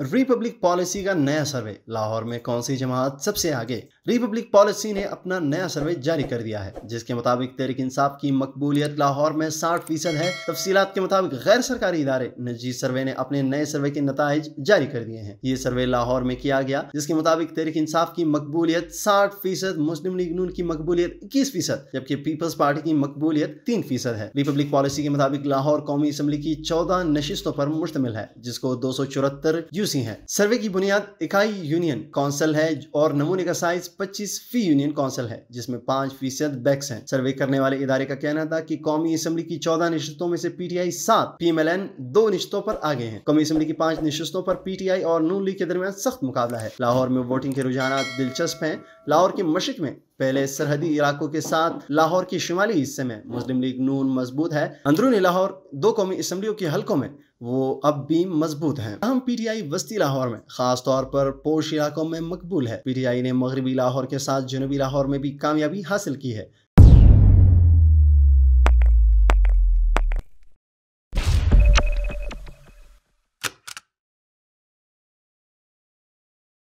Republic policy का नया सर्वे लाहौर में कौन सी जमात सबसे आगे रिपब्लिक पॉलिसी ने अपना नया सर्वे जारी कर दिया है जिसके मुताबिक तहरीक इंसाफ की मकबूलियत लाहौर में साठ फीसद है तफसी के मुताबिक गैर सरकारी इदारे नजीर सर्वे ने अपने नए सर्वे के नतज जारी कर दिए हैं ये सर्वे लाहौर में किया गया जिसके मुताबिक तहरीक इंसाफ की मकबूलियत साठ फीसद मुस्लिम लीग नून की मकबूलियत इक्कीस फीसद जबकि पीपल्स पार्टी की मकबूलियत तीन फीसद है रिपब्लिक पॉलिसी के मुताबिक लाहौर कौमी असम्बली की चौदह नशिस्तों पर मुश्तमिल है जिसको दो सौ चौहत्तर यूसी हैं सर्वे की बुनियाद इकाई यूनियन कौंसल है और नमूने का साइज 25 फी यूनियन काउंसिल है जिसमें पांच फीसद बैक्स हैं सर्वे करने वाले इदारे का कहना था कि कौमी असम्बली की चौदह निश्चितों में से पीटीआई सात पीएमएलएन दो निश्चितों पर आगे हैं कौमी असम्बली की पांच निश्चितों पर पीटीआई और नून लीग के दरमियान सख्त मुकाबला है लाहौर में वोटिंग के रुझान दिलचस्प है लाहौर की मशक में पहले सरहदी इलाकों के साथ लाहौर के शिमाली हिस्से में मुस्लिम लीग नून मजबूत है अंदरूनी लाहौर दो कौमी असम्बलियों के हल्कों में वो अब भी मजबूत है अहम पी टी आई वस्ती लाहौर में खास तौर पर पोश इलाकों में मकबूल है आई ने मगरबी लाहौर के साथ जनूबी लाहौर में भी कामयाबी हासिल की है